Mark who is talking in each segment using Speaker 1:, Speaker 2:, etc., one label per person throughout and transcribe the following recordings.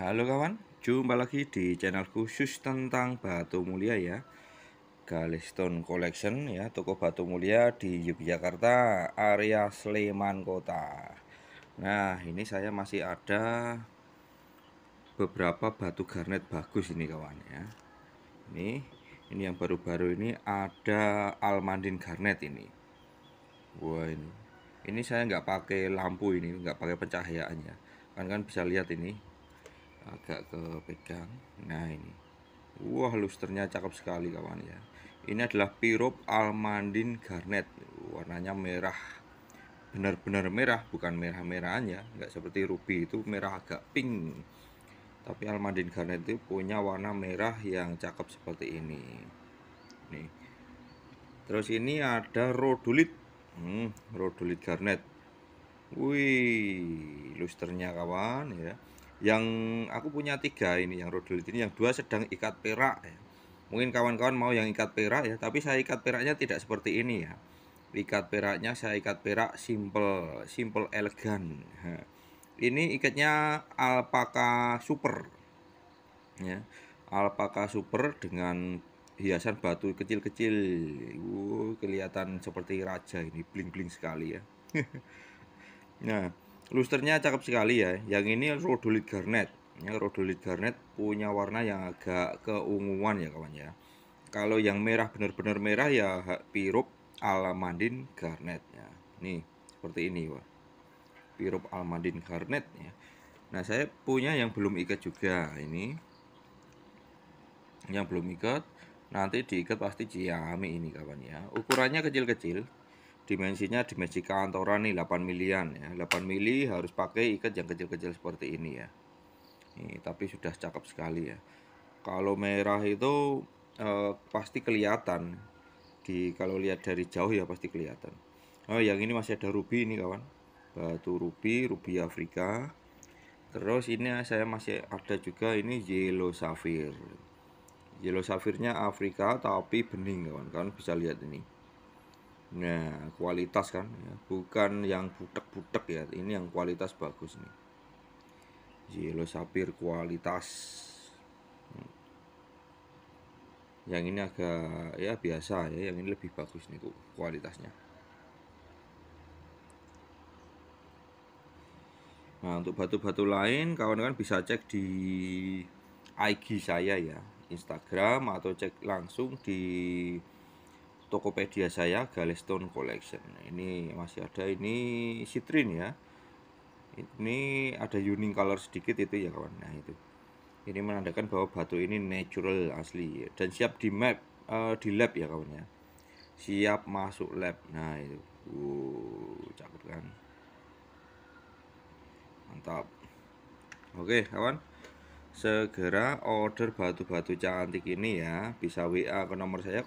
Speaker 1: Halo kawan, jumpa lagi di channel khusus tentang batu mulia ya Galestone Collection ya, toko batu mulia di Yogyakarta, area Sleman Kota Nah ini saya masih ada beberapa batu garnet bagus ini kawan ya Ini, ini yang baru-baru ini ada almandin garnet ini Wah ini, ini saya nggak pakai lampu ini, nggak pakai pencahayaannya Kan kan bisa lihat ini agak ke pegang nah ini wah lusternya cakep sekali kawan ya ini adalah pirup almandin garnet warnanya merah benar-benar merah bukan merah-merahan ya nggak seperti ruby itu merah agak pink tapi almandin garnet itu punya warna merah yang cakep seperti ini nih terus ini ada rodulit hmm, rodulit garnet wih lusternya kawan ya yang aku punya tiga ini yang rodolit ini yang dua sedang ikat perak ya. mungkin kawan-kawan mau yang ikat perak ya tapi saya ikat peraknya tidak seperti ini ya ikat peraknya saya ikat perak simple simple elegan ini ikatnya alpaka super ya alpaka super dengan hiasan batu kecil-kecil. Wow, uh, kelihatan seperti raja ini, bling-bling sekali ya. nah, Lusternya cakep sekali ya. Yang ini rodolit Garnet. Ya, rodolit Garnet punya warna yang agak keunguan ya kawan ya. Kalau yang merah benar-benar merah ya pirup almandin garnet ya. Nih, seperti ini, Wah. Pirup almandin garnet ya. Nah, saya punya yang belum ikat juga ini. Yang belum ikat nanti diikat pasti ciami ini kawan ya. Ukurannya kecil-kecil dimensinya dimensi kantoran nih 8 milian ya 8 mili harus pakai ikat yang kecil-kecil seperti ini ya nih, tapi sudah cakep sekali ya kalau merah itu eh, pasti kelihatan di kalau lihat dari jauh ya pasti kelihatan oh yang ini masih ada ruby ini kawan batu ruby ruby Afrika terus ini saya masih ada juga ini yellow safir. yellow safirnya Afrika tapi bening kawan kawan bisa lihat ini Nah, kualitas kan, ya. bukan yang butek-butek ya. Ini yang kualitas bagus nih. Yellow sapir kualitas. Yang ini agak ya biasa ya, yang ini lebih bagus nih kualitasnya. Nah, untuk batu-batu lain kawan-kawan bisa cek di IG saya ya, Instagram atau cek langsung di Tokopedia saya Galestone Collection. Ini masih ada ini citrin ya. Ini ada unique color sedikit itu ya kawan. Nah itu. Ini menandakan bahwa batu ini natural asli dan siap di map uh, di lab ya kawan ya. Siap masuk lab. Nah itu. wow, uh, cakep kan. Mantap. Oke, kawan segera order batu-batu cantik ini ya bisa WA ke nomor saya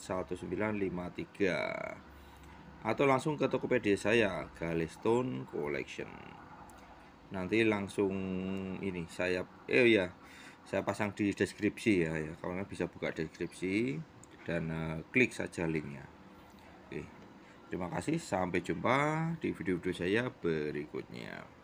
Speaker 1: 08170741953 atau langsung ke Tokopedia saya Galestone Collection nanti langsung ini saya eh ya saya pasang di deskripsi ya ya kalian bisa buka deskripsi dan uh, klik saja linknya oke terima kasih sampai jumpa di video-video saya berikutnya